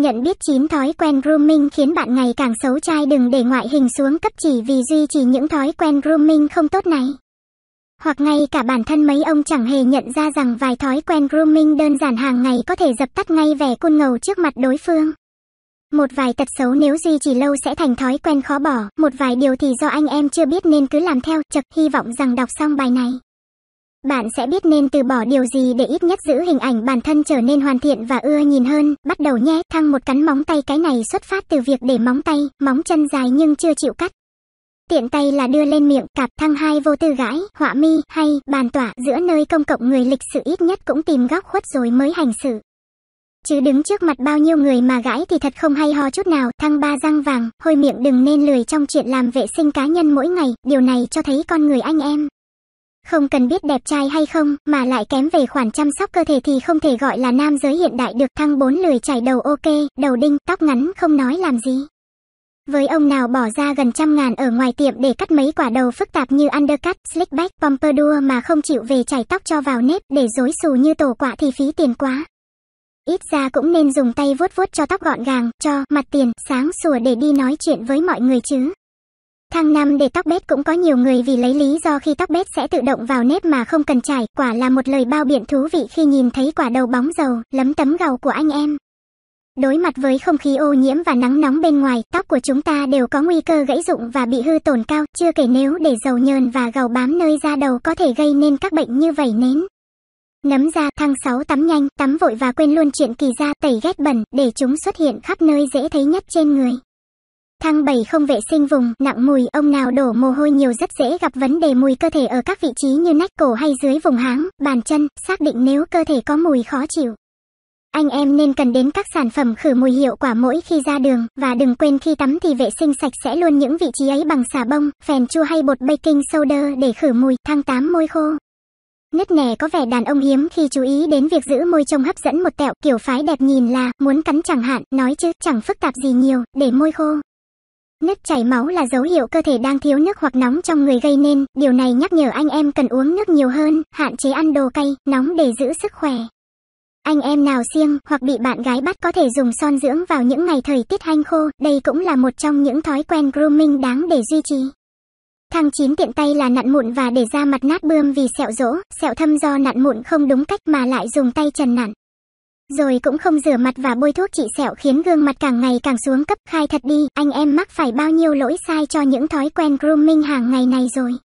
Nhận biết chín thói quen grooming khiến bạn ngày càng xấu trai đừng để ngoại hình xuống cấp chỉ vì duy trì những thói quen grooming không tốt này. Hoặc ngay cả bản thân mấy ông chẳng hề nhận ra rằng vài thói quen grooming đơn giản hàng ngày có thể dập tắt ngay vẻ côn ngầu trước mặt đối phương. Một vài tật xấu nếu duy trì lâu sẽ thành thói quen khó bỏ, một vài điều thì do anh em chưa biết nên cứ làm theo, chật hy vọng rằng đọc xong bài này. Bạn sẽ biết nên từ bỏ điều gì để ít nhất giữ hình ảnh bản thân trở nên hoàn thiện và ưa nhìn hơn. Bắt đầu nhé, thăng một cắn móng tay cái này xuất phát từ việc để móng tay, móng chân dài nhưng chưa chịu cắt. Tiện tay là đưa lên miệng, cạp thăng hai vô tư gãi, họa mi, hay, bàn tỏa, giữa nơi công cộng người lịch sự ít nhất cũng tìm góc khuất rồi mới hành xử. Chứ đứng trước mặt bao nhiêu người mà gãi thì thật không hay ho chút nào, thăng ba răng vàng, hôi miệng đừng nên lười trong chuyện làm vệ sinh cá nhân mỗi ngày, điều này cho thấy con người anh em. Không cần biết đẹp trai hay không, mà lại kém về khoản chăm sóc cơ thể thì không thể gọi là nam giới hiện đại được thăng bốn lười chảy đầu ok, đầu đinh, tóc ngắn không nói làm gì. Với ông nào bỏ ra gần trăm ngàn ở ngoài tiệm để cắt mấy quả đầu phức tạp như undercut, slickback, pompadour mà không chịu về chảy tóc cho vào nếp để rối xù như tổ quả thì phí tiền quá. Ít ra cũng nên dùng tay vuốt vuốt cho tóc gọn gàng, cho mặt tiền, sáng sủa để đi nói chuyện với mọi người chứ. Thang năm để tóc bết cũng có nhiều người vì lấy lý do khi tóc bết sẽ tự động vào nếp mà không cần trải, quả là một lời bao biện thú vị khi nhìn thấy quả đầu bóng dầu, lấm tấm gầu của anh em. Đối mặt với không khí ô nhiễm và nắng nóng bên ngoài, tóc của chúng ta đều có nguy cơ gãy rụng và bị hư tổn cao, chưa kể nếu để dầu nhờn và gầu bám nơi da đầu có thể gây nên các bệnh như vẩy nến. Nấm da thang 6 tắm nhanh, tắm vội và quên luôn chuyện kỳ da tẩy ghét bẩn để chúng xuất hiện khắp nơi dễ thấy nhất trên người. Thang 7 không vệ sinh vùng nặng mùi ông nào đổ mồ hôi nhiều rất dễ gặp vấn đề mùi cơ thể ở các vị trí như nách cổ hay dưới vùng háng, bàn chân, xác định nếu cơ thể có mùi khó chịu. Anh em nên cần đến các sản phẩm khử mùi hiệu quả mỗi khi ra đường và đừng quên khi tắm thì vệ sinh sạch sẽ luôn những vị trí ấy bằng xà bông, phèn chua hay bột baking soda để khử mùi. Thang 8 môi khô. Nứt nẻ có vẻ đàn ông hiếm khi chú ý đến việc giữ môi trông hấp dẫn một tẹo kiểu phái đẹp nhìn là muốn cắn chẳng hạn, nói chứ chẳng phức tạp gì nhiều, để môi khô. Nứt chảy máu là dấu hiệu cơ thể đang thiếu nước hoặc nóng trong người gây nên, điều này nhắc nhở anh em cần uống nước nhiều hơn, hạn chế ăn đồ cay, nóng để giữ sức khỏe. Anh em nào siêng hoặc bị bạn gái bắt có thể dùng son dưỡng vào những ngày thời tiết hanh khô, đây cũng là một trong những thói quen grooming đáng để duy trì. Thăng 9 tiện tay là nặn mụn và để da mặt nát bươm vì sẹo rỗ, sẹo thâm do nặn mụn không đúng cách mà lại dùng tay trần nặn rồi cũng không rửa mặt và bôi thuốc trị sẹo khiến gương mặt càng ngày càng xuống cấp khai thật đi, anh em mắc phải bao nhiêu lỗi sai cho những thói quen grooming hàng ngày này rồi.